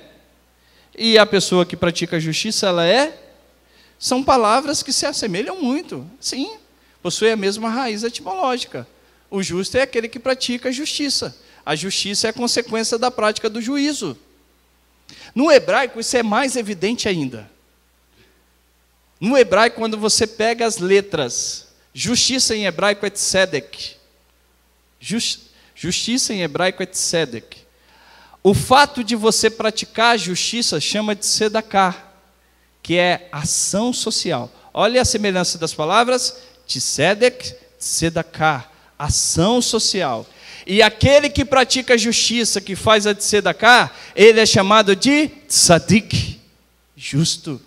E a pessoa que pratica a justiça, ela é são palavras que se assemelham muito. Sim, possuem a mesma raiz etimológica. O justo é aquele que pratica a justiça. A justiça é a consequência da prática do juízo. No hebraico, isso é mais evidente ainda. No hebraico, quando você pega as letras, justiça em hebraico é tzedek. justiça em hebraico é tzedek. O fato de você praticar a justiça chama de sedakah que é ação social. Olha a semelhança das palavras: Tzedek, Tzedakah, ação social. E aquele que pratica a justiça, que faz a de Tzedakah, ele é chamado de Tzadik, justo.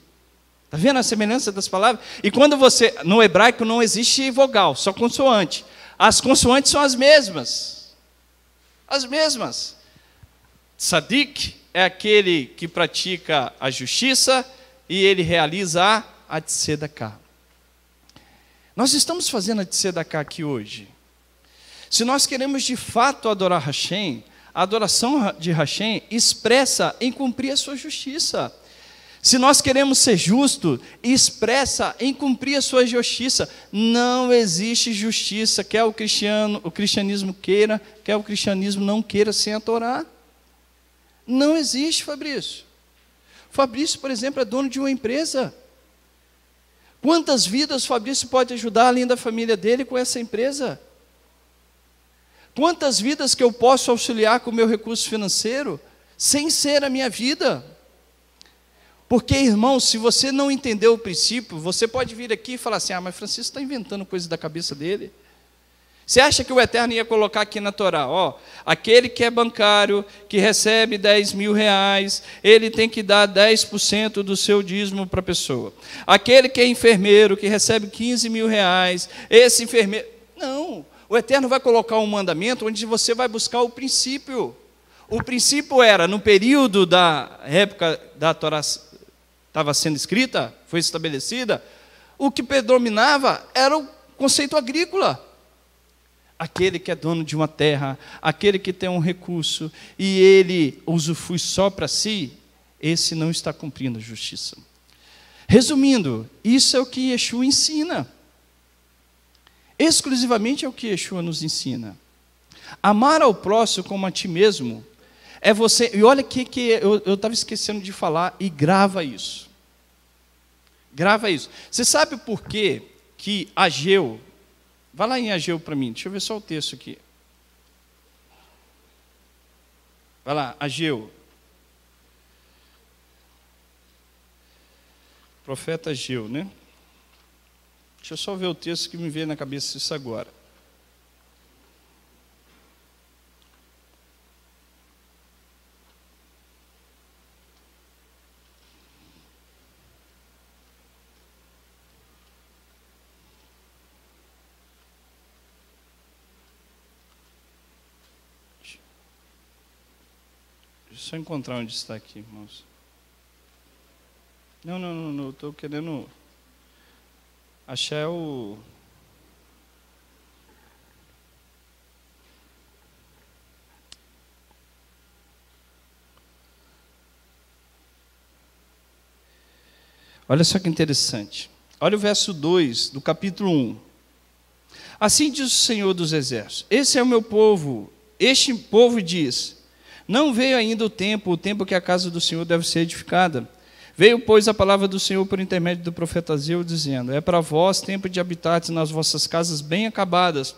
Está vendo a semelhança das palavras? E quando você. No hebraico não existe vogal, só consoante. As consoantes são as mesmas. As mesmas. Tzadik é aquele que pratica a justiça, e ele realiza a Tzedakah. Nós estamos fazendo a Tzedaká aqui hoje. Se nós queremos de fato adorar Hashem, a adoração de Hashem expressa em cumprir a sua justiça. Se nós queremos ser justos, expressa em cumprir a sua justiça. Não existe justiça, quer o cristiano, o cristianismo queira, quer o cristianismo não queira sem a Torá. Não existe, Fabrício. Fabrício, por exemplo, é dono de uma empresa. Quantas vidas Fabrício pode ajudar além da família dele com essa empresa? Quantas vidas que eu posso auxiliar com o meu recurso financeiro, sem ser a minha vida? Porque, irmão, se você não entendeu o princípio, você pode vir aqui e falar assim: ah, mas Francisco está inventando coisas da cabeça dele. Você acha que o Eterno ia colocar aqui na Torá, ó, aquele que é bancário, que recebe 10 mil reais, ele tem que dar 10% do seu dízimo para a pessoa. Aquele que é enfermeiro, que recebe 15 mil reais, esse enfermeiro. Não, o Eterno vai colocar um mandamento onde você vai buscar o princípio. O princípio era, no período da época da Torá estava sendo escrita, foi estabelecida, o que predominava era o conceito agrícola aquele que é dono de uma terra, aquele que tem um recurso e ele usufrui só para si, esse não está cumprindo a justiça. Resumindo, isso é o que Yeshua ensina. Exclusivamente é o que Yeshua nos ensina. Amar ao próximo como a ti mesmo é você. E olha que, que eu estava esquecendo de falar, e grava isso. Grava isso. Você sabe por quê que Ageu Vá lá em Ageu para mim, deixa eu ver só o texto aqui. Vai lá, Ageu. Profeta Ageu, né? Deixa eu só ver o texto que me veio na cabeça isso agora. Deixa eu encontrar onde está aqui, irmãos. Não, não, não, não estou querendo achar o. Olha só que interessante. Olha o verso 2 do capítulo 1. Assim diz o Senhor dos Exércitos: Esse é o meu povo. Este povo diz: não veio ainda o tempo, o tempo que a casa do Senhor deve ser edificada. Veio, pois, a palavra do Senhor por intermédio do profeta Zeu, dizendo: É para vós tempo de habitar nas vossas casas bem acabadas,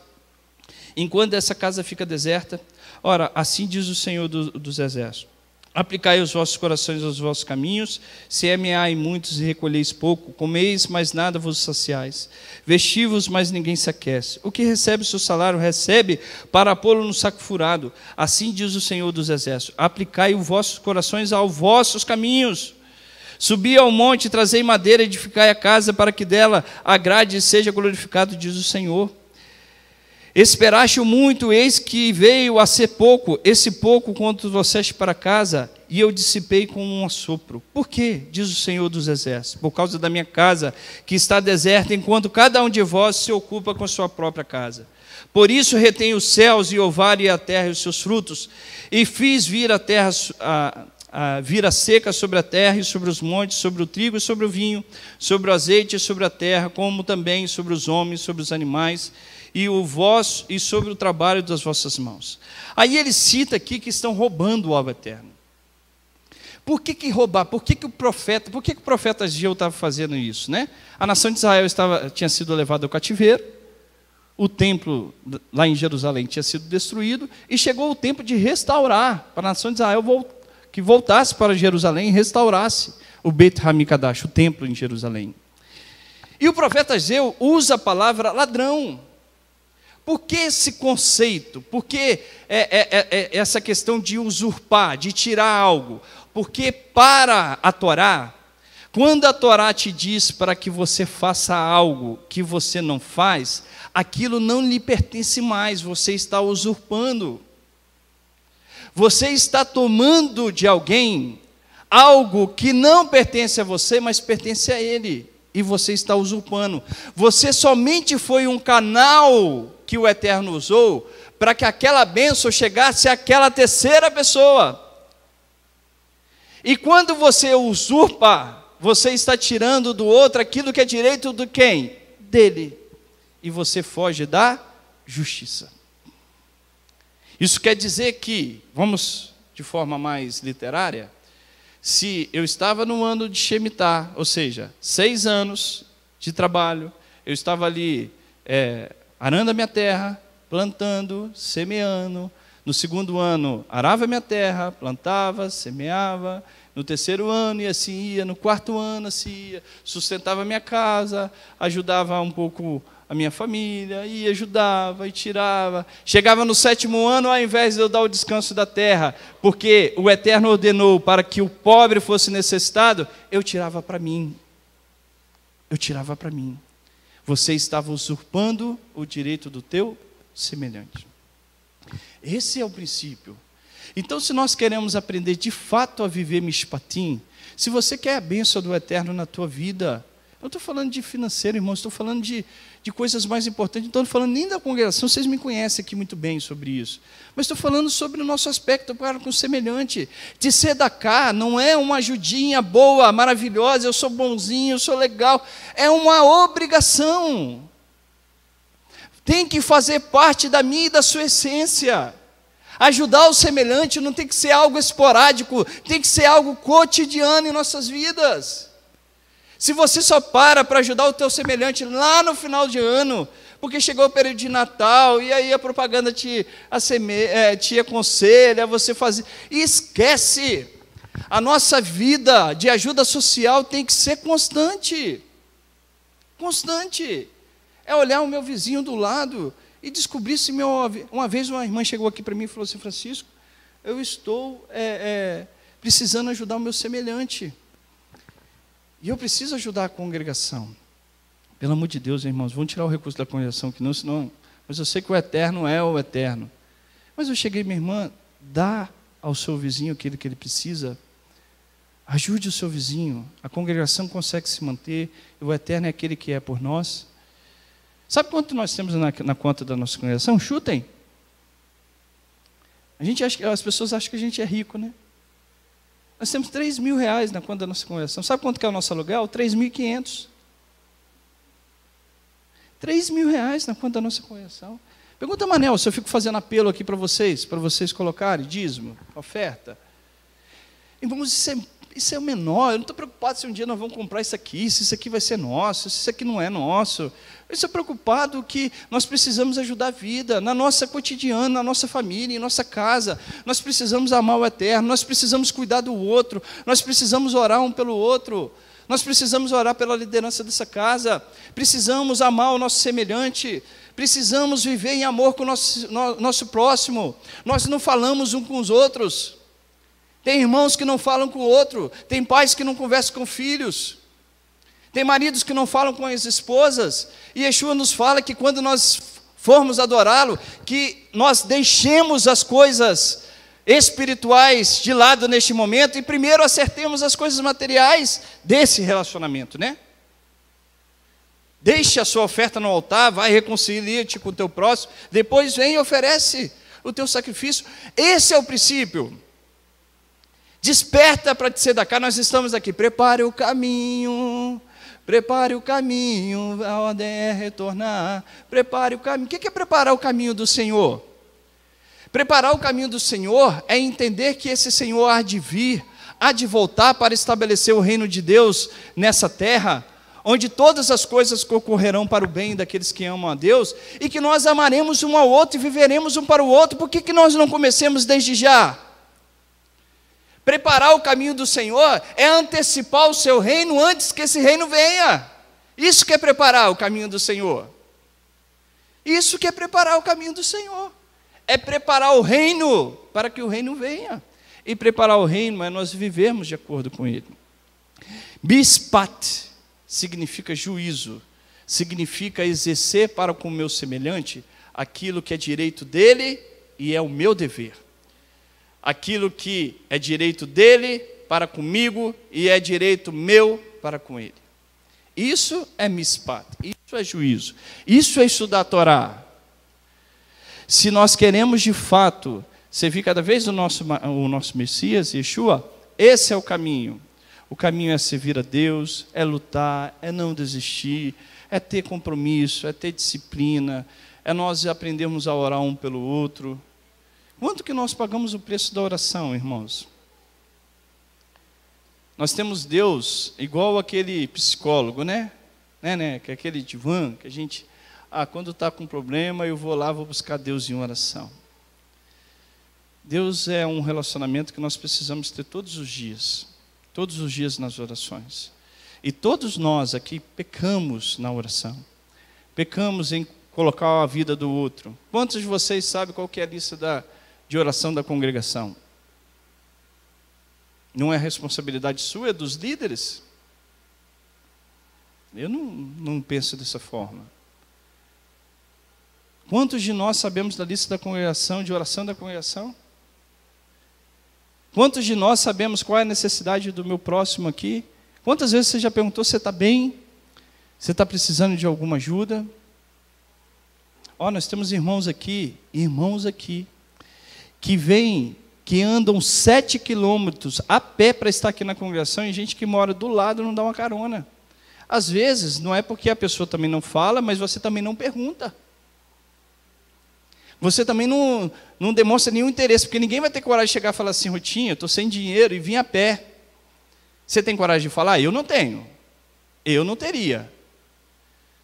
enquanto essa casa fica deserta. Ora, assim diz o Senhor do, dos Exércitos Aplicai os vossos corações aos vossos caminhos, semeai muitos e recolheis pouco, comeis, mas nada vos saciais, vesti-vos, mas ninguém se aquece. O que recebe o seu salário, recebe para pô-lo no saco furado. Assim diz o Senhor dos Exércitos: aplicai os vossos corações aos vossos caminhos. Subi ao monte, trazei madeira, edificai a casa, para que dela agrade e seja glorificado, diz o Senhor. Esperaste muito, eis que veio a ser pouco, esse pouco quando trouxeste para casa, e eu dissipei com um assopro. Por quê? Diz o Senhor dos Exércitos. Por causa da minha casa, que está deserta, enquanto cada um de vós se ocupa com a sua própria casa. Por isso retém os céus e o e a terra e os seus frutos, e fiz vir a terra a, a, vir a seca sobre a terra e sobre os montes, sobre o trigo e sobre o vinho, sobre o azeite e sobre a terra, como também sobre os homens, sobre os animais e o vós e sobre o trabalho das vossas mãos. Aí ele cita aqui que estão roubando o alvo eterno. Por que, que roubar? Por que, que o profeta, por que, que o profeta Ageu estava fazendo isso? Né? A nação de Israel estava, tinha sido levada ao cativeiro, o templo lá em Jerusalém tinha sido destruído, e chegou o tempo de restaurar para a nação de Israel que voltasse para Jerusalém e restaurasse o Beit Hamikdash, o templo em Jerusalém. E o profeta Ageu usa a palavra ladrão por que esse conceito? Por que é é, é, é, essa questão de usurpar, de tirar algo? Porque para a Torá, quando a Torá te diz para que você faça algo que você não faz, aquilo não lhe pertence mais, você está usurpando. Você está tomando de alguém algo que não pertence a você, mas pertence a ele e você está usurpando. Você somente foi um canal que o Eterno usou para que aquela bênção chegasse àquela terceira pessoa. E quando você usurpa, você está tirando do outro aquilo que é direito do quem? Dele. E você foge da justiça. Isso quer dizer que, vamos de forma mais literária, se eu estava no ano de Shemitah, ou seja, seis anos de trabalho, eu estava ali é, arando a minha terra, plantando, semeando. No segundo ano, arava a minha terra, plantava, semeava. No terceiro ano, e assim ia. No quarto ano, assim ia. Sustentava a minha casa, ajudava um pouco a minha família, e ajudava, e tirava. Chegava no sétimo ano, ao invés de eu dar o descanso da terra, porque o Eterno ordenou para que o pobre fosse necessitado, eu tirava para mim. Eu tirava para mim. Você estava usurpando o direito do teu semelhante. Esse é o princípio. Então, se nós queremos aprender de fato a viver Mishpatim, se você quer a bênção do Eterno na tua vida, não estou falando de financeiro, irmãos, estou falando de, de coisas mais importantes. Não estou falando nem da congregação, vocês me conhecem aqui muito bem sobre isso. Mas estou falando sobre o nosso aspecto para com o semelhante. De ser cá não é uma ajudinha boa, maravilhosa, eu sou bonzinho, eu sou legal. É uma obrigação. Tem que fazer parte da minha e da sua essência. Ajudar o semelhante não tem que ser algo esporádico, tem que ser algo cotidiano em nossas vidas. Se você só para para ajudar o teu semelhante lá no final de ano, porque chegou o período de Natal e aí a propaganda te, asseme, é, te aconselha, você fazer. E esquece! A nossa vida de ajuda social tem que ser constante. Constante. É olhar o meu vizinho do lado e descobrir se meu. Uma vez uma irmã chegou aqui para mim e falou assim: Francisco, eu estou é, é, precisando ajudar o meu semelhante. E eu preciso ajudar a congregação. Pelo amor de Deus, irmãos, vão tirar o recurso da congregação, que não, senão. Mas eu sei que o eterno é o eterno. Mas eu cheguei, minha irmã, dá ao seu vizinho aquilo que ele precisa. Ajude o seu vizinho. A congregação consegue se manter. O eterno é aquele que é por nós. Sabe quanto nós temos na, na conta da nossa congregação? Chutem. A gente acha, as pessoas acham que a gente é rico, né? Nós temos 3 mil reais na conta da nossa conversão. Sabe quanto que é o nosso aluguel? 3.500. 3 mil reais na conta da nossa conversão. Pergunta, Manel, se eu fico fazendo apelo aqui para vocês, para vocês colocarem dízimo, oferta. e vamos é isso é o menor, eu não estou preocupado se um dia nós vamos comprar isso aqui, se isso aqui vai ser nosso, se isso aqui não é nosso. Eu estou preocupado que nós precisamos ajudar a vida, na nossa cotidiana, na nossa família, em nossa casa. Nós precisamos amar o eterno, nós precisamos cuidar do outro, nós precisamos orar um pelo outro. Nós precisamos orar pela liderança dessa casa, precisamos amar o nosso semelhante, precisamos viver em amor com o nosso, no, nosso próximo. Nós não falamos um com os outros, tem irmãos que não falam com o outro, tem pais que não conversam com filhos, tem maridos que não falam com as esposas, e Yeshua nos fala que quando nós formos adorá-lo, que nós deixemos as coisas espirituais de lado neste momento e primeiro acertemos as coisas materiais desse relacionamento, né? Deixe a sua oferta no altar, vai reconciliar-te com o teu próximo, depois vem e oferece o teu sacrifício. Esse é o princípio. Desperta para te ser da cá, nós estamos aqui. Prepare o caminho, prepare o caminho, a ordem é retornar. Prepare o caminho. O que é preparar o caminho do Senhor? Preparar o caminho do Senhor é entender que esse Senhor há de vir, há de voltar para estabelecer o reino de Deus nessa terra, onde todas as coisas concorrerão para o bem daqueles que amam a Deus, e que nós amaremos um ao outro e viveremos um para o outro, por que, que nós não comecemos desde já? Preparar o caminho do Senhor é antecipar o seu reino antes que esse reino venha. Isso que é preparar o caminho do Senhor. Isso que é preparar o caminho do Senhor. É preparar o reino para que o reino venha. E preparar o reino é nós vivermos de acordo com ele. Bispat significa juízo, significa exercer para com o meu semelhante aquilo que é direito dele e é o meu dever aquilo que é direito dele para comigo e é direito meu para com ele. Isso é mispat, isso é juízo, isso é estudar a Torá. Se nós queremos de fato servir cada vez o nosso, o nosso Messias, Yeshua, esse é o caminho. O caminho é servir a Deus, é lutar, é não desistir, é ter compromisso, é ter disciplina, é nós aprendermos a orar um pelo outro, Quanto que nós pagamos o preço da oração, irmãos? Nós temos Deus igual aquele psicólogo, né? Né, né? Que é aquele divã que a gente. Ah, quando está com problema, eu vou lá, vou buscar Deus em oração. Deus é um relacionamento que nós precisamos ter todos os dias. Todos os dias nas orações. E todos nós aqui pecamos na oração. Pecamos em colocar a vida do outro. Quantos de vocês sabem qual que é a lista da, de oração da congregação. Não é responsabilidade sua, é dos líderes? Eu não, não penso dessa forma. Quantos de nós sabemos da lista da congregação, de oração da congregação? Quantos de nós sabemos qual é a necessidade do meu próximo aqui? Quantas vezes você já perguntou se está bem? Você está precisando de alguma ajuda? Ó, oh, nós temos irmãos aqui, irmãos aqui, que vem, que andam sete quilômetros a pé para estar aqui na congregação e gente que mora do lado não dá uma carona. Às vezes, não é porque a pessoa também não fala, mas você também não pergunta. Você também não, não demonstra nenhum interesse, porque ninguém vai ter coragem de chegar e falar assim, Rotinha, estou sem dinheiro e vim a pé. Você tem coragem de falar? Eu não tenho. Eu não teria.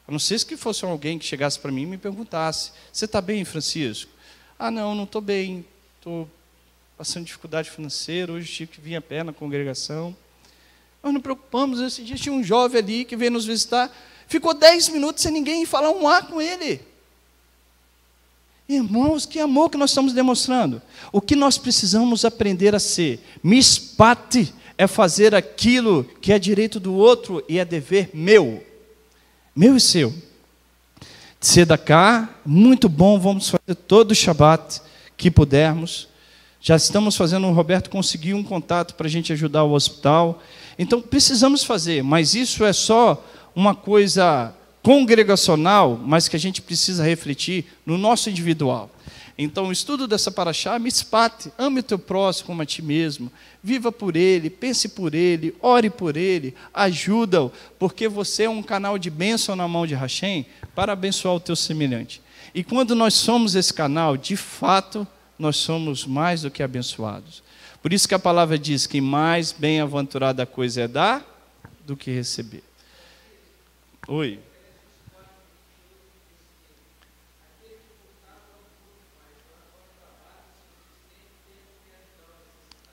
A não ser que fosse alguém que chegasse para mim e me perguntasse: Você está bem, Francisco? Ah, não, não estou bem estou passando dificuldade financeira, hoje tive que vir a pé na congregação. Nós não preocupamos, esse dia tinha um jovem ali que veio nos visitar, ficou dez minutos sem ninguém falar um ar com ele. Irmãos, que amor que nós estamos demonstrando. O que nós precisamos aprender a ser? Mispate é fazer aquilo que é direito do outro e é dever meu. Meu e seu. cá muito bom, vamos fazer todo o Shabat que pudermos. Já estamos fazendo o Roberto conseguiu um contato para a gente ajudar o hospital. Então precisamos fazer, mas isso é só uma coisa congregacional, mas que a gente precisa refletir no nosso individual. Então, o estudo dessa paraxá, espate. ame o teu próximo como a ti mesmo, viva por ele, pense por ele, ore por ele, ajuda-o, porque você é um canal de bênção na mão de Hashem para abençoar o teu semelhante. E quando nós somos esse canal, de fato, nós somos mais do que abençoados. Por isso que a palavra diz que mais bem-aventurada coisa é dar do que receber. Oi.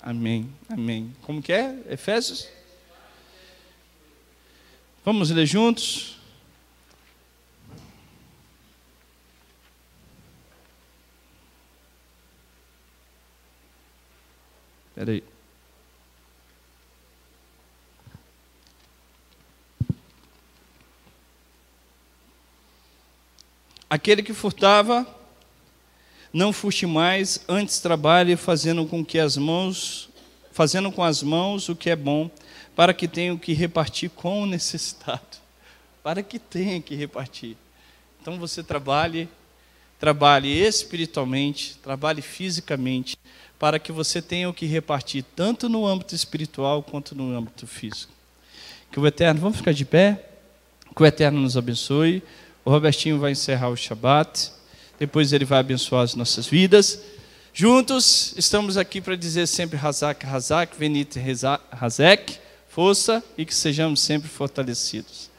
Amém, amém. Como que é? Efésios? Vamos ler juntos? Espera aí. Aquele que furtava, não fuste mais, antes trabalhe fazendo com que as mãos, fazendo com as mãos o que é bom, para que tenha o que repartir com o necessitado. Para que tenha que repartir. Então você trabalhe, trabalhe espiritualmente, trabalhe fisicamente, para que você tenha o que repartir tanto no âmbito espiritual quanto no âmbito físico. Que o Eterno, vamos ficar de pé? Que o Eterno nos abençoe. O Robertinho vai encerrar o Shabat depois ele vai abençoar as nossas vidas. Juntos, estamos aqui para dizer sempre Razak, Razak, Venite, Razak, força e que sejamos sempre fortalecidos.